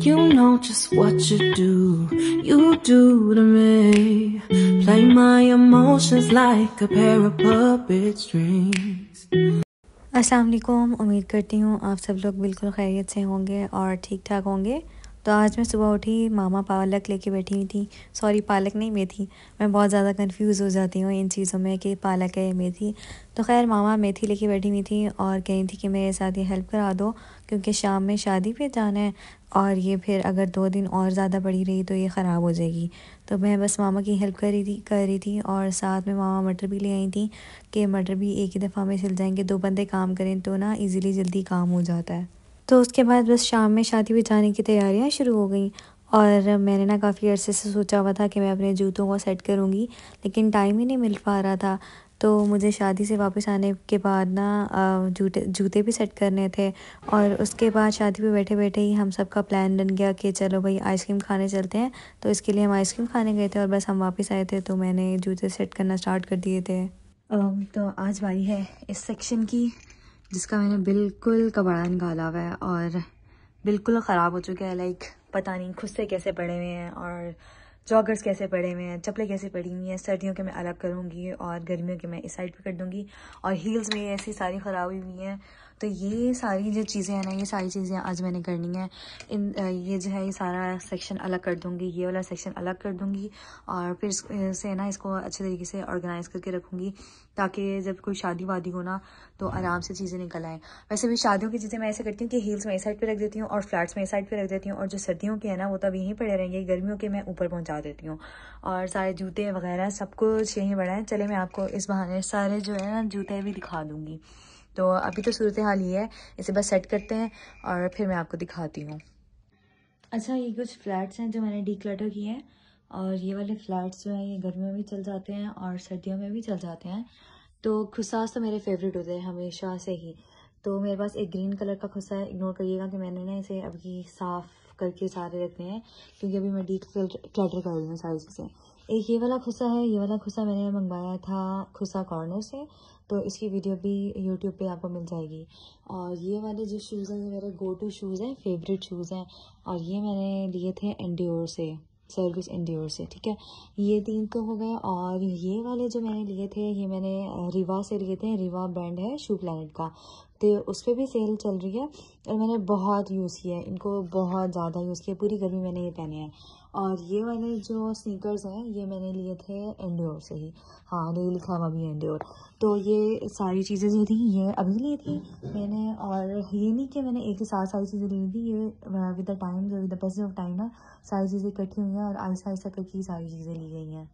You know just what you do, you do to me. Play my emotions like a pair of puppet strings. अस्सलाम वालेकुम उम्मीद करती हूँ आप सब लोग बिल्कुल खैरियत से होंगे और ठीक ठाक होंगे तो आज मैं सुबह उठी मामा पालक लेके बैठी हुई थी सॉरी पालक नहीं मेथी मैं बहुत ज़्यादा कंफ्यूज हो जाती हूँ इन चीज़ों में कि पालक है मेथी तो खैर मामा मेथी लेके बैठी हुई थी और कही थी कि मेरे साथ ये हेल्प करा दो क्योंकि शाम में शादी पे जाना है और ये फिर अगर दो दिन और ज़्यादा बड़ी रही तो ये ख़राब हो जाएगी तो मैं बस मामा की हेल्प कर रही थी कर रही थी और साथ में मामा मटर भी ले आई थी कि मटर भी एक ही दफ़ा में सिल जाएंगे दो बंदे काम करें तो ना इजीली जल्दी काम हो जाता है तो उसके बाद बस शाम में शादी में जाने की तैयारियाँ शुरू हो गई और मैंने ना काफ़ी अरसे से सोचा हुआ था कि मैं अपने जूतों को सेट करूँगी लेकिन टाइम ही नहीं मिल पा रहा था तो मुझे शादी से वापस आने के बाद ना जूते जूते भी सेट करने थे और उसके बाद शादी पे बैठे बैठे ही हम सब का प्लान बन गया कि चलो भाई आइसक्रीम खाने चलते हैं तो इसके लिए हम आइसक्रीम खाने गए थे और बस हम वापस आए थे तो मैंने जूते सेट करना स्टार्ट कर दिए थे तो आज बारी है इस सेक्शन की जिसका मैंने बिल्कुल कबाड़ा निकाला हुआ है और बिल्कुल ख़राब हो चुका है लाइक पता नहीं खुद से कैसे पड़े हुए हैं और जॉगर्स कैसे पड़े हुए हैं चप्पलें कैसे पड़ी हुई हैं सर्दियों के मैं अलग करूँगी और गर्मियों के मैं इस साइड पर कर दूँगी और हील्स में ऐसी सारी ख़राब हुई हुई हैं तो ये सारी जो चीज़ें हैं ना ये सारी चीज़ें आज मैंने करनी है इन ये जो है ये सारा सेक्शन अलग कर दूँगी ये वाला सेक्शन अलग कर दूँगी और फिर से ना इसको अच्छे तरीके से ऑर्गेनाइज़ करके रखूँगी ताकि जब कोई शादी वादी हो ना तो आराम से चीज़ें निकल आएँ वैसे भी शादियों की चीज़ें मैं ऐसे करती हूँ कि हील्स मैं साइड पर रख देती हूँ और फ्लैट्स में साइड पर रख देती हूँ और जो सर्दियों के हैं ना वो तब यहीं पड़े रहेंगे गर्मियों के मैं ऊपर पहुँचा देती हूँ और सारे जूते वगैरह सब कुछ यहीं बढ़ाएँ चले मैं आपको इस बहाने सारे जो है ना जूते भी दिखा दूँगी तो अभी तो सूरत हाल ही है इसे बस सेट करते हैं और फिर मैं आपको दिखाती हूँ अच्छा ये कुछ फ्लैट्स हैं जो मैंने डिक्लटर किए हैं और ये वाले फ्लैट्स जो हैं ये गर्मियों में भी चल जाते हैं और सर्दियों में भी चल जाते हैं तो खुसास तो मेरे फेवरेट होते हैं हमेशा से ही तो मेरे पास एक ग्रीन कलर का खुसा है इग्नोर करिएगा कि मैंने ना इसे अभी साफ़ करके सारे रखने हैं क्योंकि अभी मैं डी क्लटर कर रही हूँ सारी चीज़ें एक ये वाला खुसा है ये वाला खुसा मैंने मंगवाया था खुसा कॉर्नर से तो इसकी वीडियो भी यूट्यूब पे आपको मिल जाएगी और ये वाले जो शूज़ हैं ये मेरे गो टू शूज़ हैं फेवरेट शूज़ हैं और ये मैंने लिए थे एंडियोर से सर्विस इंडियोर से ठीक है ये तीन तो हो गए और ये वाले जो मैंने लिए थे ये मैंने रिवा से लिए थे रिवा ब्रांड है शू प्लानट का तो उस पर भी सेल चल रही है और मैंने बहुत यूज़ किया है इनको बहुत ज़्यादा यूज़ किया पूरी गर्मी मैंने ये पहने हैं और ये वाले जो स्नीकर्स हैं ये मैंने लिए थे एंडोर से ही हाँ नहीं लिखा हुआ भी एंडोर तो ये सारी चीज़ें जो थी ये अभी ली थी मैंने और ये नहीं कि मैंने एक ही साथ सारी चीज़ें ली थी ये with the time with the passage of time है सारी चीज़ें इकट्ठी हुई हैं और आहिस्ता आहिस्ता करके सारी चीज़ें ली गई हैं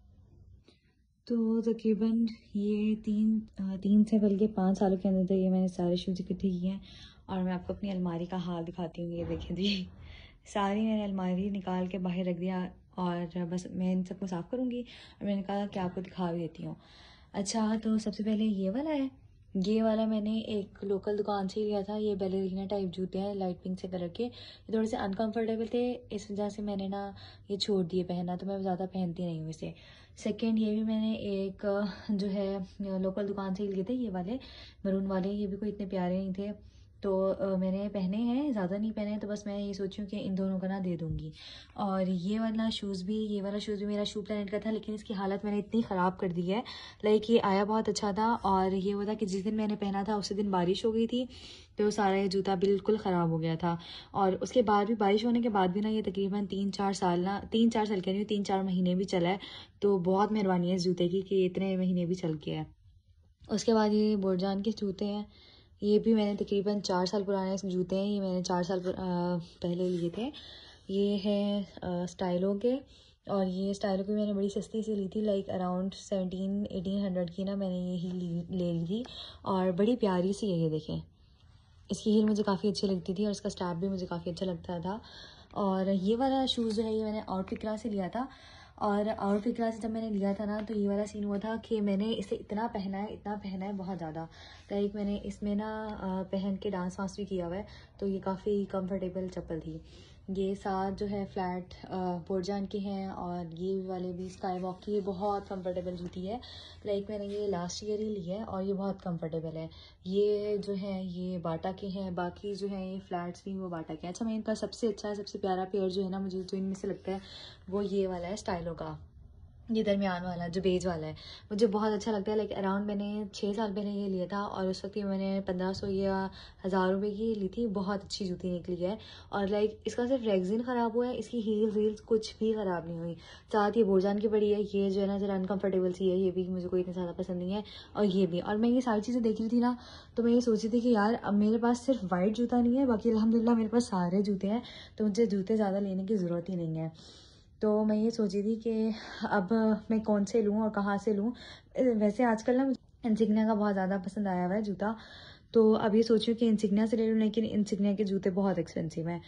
तो तकरीबन ये तीन uh, तीन से बल्कि पाँच सालों के अंदर तो ये मैंने सारे शूज़ इकट्ठे किए हैं और मैं आपको अपनी अलमारी का हाल दिखाती हूँ ये देखें जी सारी मैंने अलमारी निकाल के बाहर रख दिया और बस मैं इन सबको साफ़ करूँगी और मैंने कहा कि आपको दिखा भी देती हूँ अच्छा तो सबसे पहले ये वाला है ये वाला मैंने एक लोकल दुकान से लिया था ये बेलेना टाइप जूते हैं लाइट पिंक से कलर के ये थोड़े से अनकंफर्टेबल थे इस वजह से मैंने ना ये छोड़ दिए पहनना तो मैं ज़्यादा पहनती नहीं हूँ इसे सेकेंड ये भी मैंने एक जो है लोकल दुकान से लिए थे ये वाले मरून वाले ये भी कोई इतने प्यारे नहीं थे तो मैंने पहने हैं ज़्यादा नहीं पहने तो बस मैं ये सोची हूँ कि इन दोनों का ना दे दूँगी और ये वाला शूज़ भी ये वाला शूज़ भी मेरा शू प्लानट का था लेकिन इसकी हालत मैंने इतनी ख़राब कर दी है लाइक ये आया बहुत अच्छा था और ये हुआ था कि जिस दिन मैंने पहना था उसी दिन बारिश हो गई थी तो सारा ये जूता बिल्कुल ख़राब हो गया था और उसके बाद भी बारिश होने के बाद भी ना ये तकरीबन तीन चार साल ना तीन चार साल कह रही हूँ तीन चार महीने भी चला है तो बहुत मेहरबानी है इस जूते की कि इतने महीने भी चल के है उसके बाद ये बोरजान के जूते हैं ये भी मैंने तकरीबन चार साल पुराने जूते हैं ये मैंने चार साल पहले लिए थे ये है स्टाइलो के और ये स्टाइलो की मैंने बड़ी सस्ती से ली थी like around seventeen eighteen hundred की ना मैंने ये ही ले ली थी और बड़ी प्यारी सी है ये देखें इसकी हील मुझे काफ़ी अच्छी लगती थी और इसका स्टैप भी मुझे काफ़ी अच्छा लगता था और ये वाला शूज़ जो है ये मैंने आउट से लिया था और और फिक्रा जब मैंने लिया था ना तो ये वाला सीन हुआ था कि मैंने इसे इतना पहना है इतना पहना है बहुत ज़्यादा लाइक मैंने इसमें ना पहन के डांस वांस भी किया हुआ है तो ये काफ़ी कंफर्टेबल चप्पल थी ये साथ जो है फ्लैट बोर्जान के हैं और ये वाले भी स्काई वॉक की ये बहुत कंफर्टेबल जूती है लाइक मैंने ये लास्ट ईयर ही ली है और ये बहुत कंफर्टेबल है ये जो है ये बाटा के हैं बाकी जो है ये फ्लैट्स भी वो बाटा के हैं अच्छा मैं इनका सबसे अच्छा सबसे प्यारा पेयर जो है ना मुझे जो तो इनमें से लगता है वो ये वाला है स्टाइलों का ये दरमियान वाला जो बेज वाला है मुझे बहुत अच्छा लगता है लाइक अराउंड मैंने छः साल पहले ये लिया था और उस वक्त ये मैंने पंद्रह सौ या हज़ार रुपये की ली थी बहुत अच्छी जूती निकली है और लाइक इसका सिर्फ रेगजीन ख़राब हुआ है इसकी हील्स हील्स कुछ भी ख़राब नहीं हुई साथ ये बोरजान की पड़ी है ये जो है ना ज़रा अनकम्फर्टेबल सी है ये भी मुझे कोई इतना ज़्यादा पसंद नहीं है और ये भी और मैं ये सारी चीज़ें देख रही थी ना तो मैं ये सोची थी कि यार अब मेरे पास सिर्फ वाइट जूता नहीं है बाकी अलहमदिल्ला मेरे पास सारे जूते हैं तो मुझे जूते ज़्यादा लेने की ज़रूरत ही नहीं है तो मैं ये सोची थी कि अब मैं कौन से लूँ और कहाँ से लूँ वैसे आजकल ना इंसिग्निया का बहुत ज़्यादा पसंद आया हुआ है जूता तो अब ये सोचूँ कि इंसिग्निया से ले लूँ लेकिन इंसिग्निया के जूते बहुत एक्सपेंसिव हैं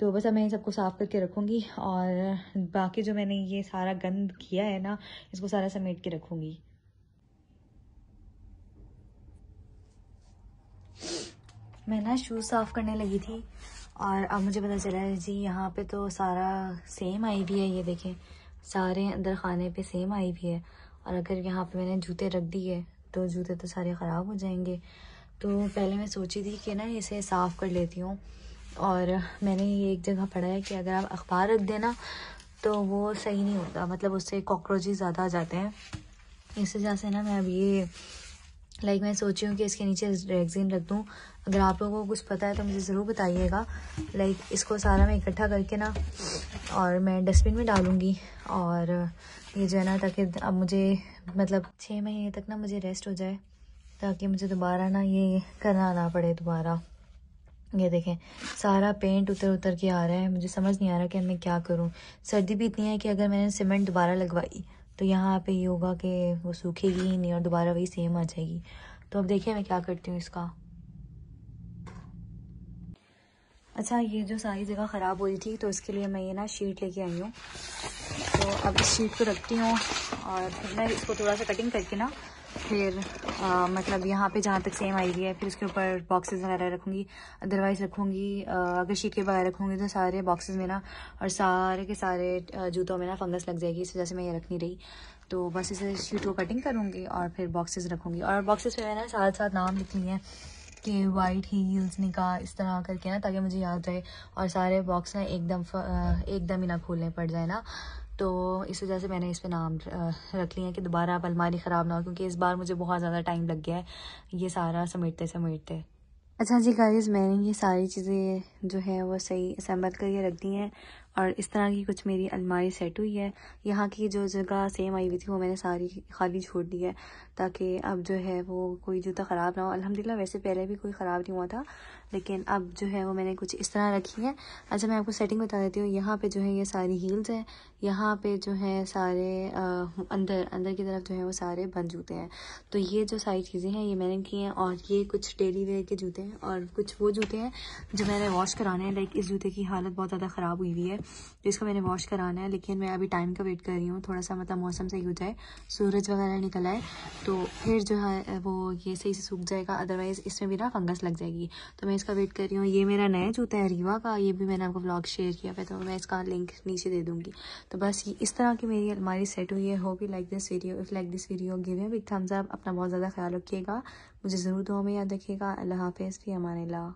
तो बस अब मैं इन सबको साफ़ करके रखूँगी और बाकी जो मैंने ये सारा गंद किया है ना इसको सारा समेट के रखूँगी मैं ना शूज़ साफ़ करने लगी थी और अब मुझे पता चला है जी यहाँ पे तो सारा सेम आई भी है ये देखें सारे अंदर खाने पे सेम आई भी है और अगर यहाँ पे मैंने जूते रख दिए तो जूते तो सारे ख़राब हो जाएंगे तो पहले मैं सोची थी कि ना इसे साफ़ कर लेती हूँ और मैंने ये एक जगह पढ़ा है कि अगर आप अखबार रख देना तो वो सही नहीं होता मतलब उससे कॉकरोच ज़्यादा आ जाते हैं इस वजह से ना मैं अब ये लाइक like, मैं सोची हूँ कि इसके नीचे रेगजिन रख दूँ अगर आप लोगों को कुछ पता है तो मुझे ज़रूर बताइएगा लाइक like, इसको सारा मैं इकट्ठा करके ना और मैं डस्टबिन में डालूँगी और ये जो है ना ताकि अब मुझे मतलब छः महीने तक ना मुझे रेस्ट हो जाए ताकि मुझे दोबारा ना ये करना ना पड़े दोबारा ये देखें सारा पेंट उतर उतर के आ रहा है मुझे समझ नहीं आ रहा कि मैं क्या करूँ सर्दी भी इतनी है कि अगर मैंने सीमेंट दोबारा लगवाई तो यहाँ पे ये होगा कि वो सूखेगी ही नहीं और दोबारा वही सेम आ जाएगी तो अब देखिए मैं क्या करती हूँ इसका अच्छा ये जो सारी जगह ख़राब हो रही थी तो इसके लिए मैं ये ना शीट लेके आई हूँ तो अब इस शीट को रखती हूँ और फिर मैं इसको थोड़ा सा कटिंग करके ना फिर आ, मतलब यहाँ पे जहाँ तक सेम आएगी है फिर उसके ऊपर बॉक्सेस वगैरह रखूँगी अदरवाइज़ रखूँगी अगर शीके वगैरह रखूँगी तो सारे बॉक्सेस में ना और सारे के सारे जूतों में ना फंगस लग जाएगी इस वजह से मैं ये रख नहीं रही तो बस इसे शीट को कटिंग करूँगी और फिर बॉक्सेस रखूँगी और बॉक्सेस में मैंने साथ साथ नाम लिख लिया है कि वाइट हील्स निका इस तरह करके ना ताकि मुझे याद रहे और सारे बॉक्स ना एकदम एकदम ही ना खोलने पड़ जाए ना तो इस वजह से मैंने इस पर नाम रख लिया है कि दोबारा आप अलमारी ख़राब ना हो क्योंकि इस बार मुझे बहुत ज़्यादा टाइम लग गया है ये सारा समेटते समेटते अच्छा जी गाइज मैंने ये सारी चीज़ें जो है वो सही असम्बल करके रख दी हैं और इस तरह की कुछ मेरी अलमारी सेट हुई है यहाँ की जो जगह सेम आई हुई थी वो मैंने सारी खाली छोड़ दी है ताकि अब जो है वो कोई जूता ख़राब ना हो अल्हम्दुलिल्लाह वैसे पहले भी कोई ख़राब नहीं हुआ था लेकिन अब जो है वो मैंने कुछ इस तरह रखी है अच्छा मैं आपको सेटिंग बता देती हूँ यहाँ पर जो है ये सारी हील्स हैं यहाँ पर जो है सारे आ, अंदर अंदर की तरफ जो है वो सारे बंद जूते हैं तो ये जो सारी चीज़ें हैं ये मैंने की हैं और ये कुछ डेली वेयर के जूते हैं और कुछ वो जूते हैं जो मैंने वॉश कराने हैं लाइक इस जूते की हालत बहुत ज़्यादा ख़राब हुई हुई है जिसको तो मैंने वॉश कराना है लेकिन मैं अभी टाइम का वेट कर रही हूँ थोड़ा सा मतलब मौसम सही हो जाए सूरज वगैरह निकला है तो फिर जो है वो ये सही से सूख जाएगा अदरवाइज़ इसमें भी ना फंगस लग जाएगी तो मैं इसका वेट कर रही हूँ ये मेरा नया जूता है रीवा का ये भी मैंने आपको ब्लॉग शेयर किया है तो मैं इसका लिंक नीचे दे दूँगी तो बस इस तरह की मेरी अलमारी सेट हुई है हो भी like this video if like this video give him big thumbs up अपना बहुत ज़्यादा ख्याल रखिएगा मुझे ज़रूर दो में याद रखिएगा अल्लाह हाफिज़ भी हमारे ला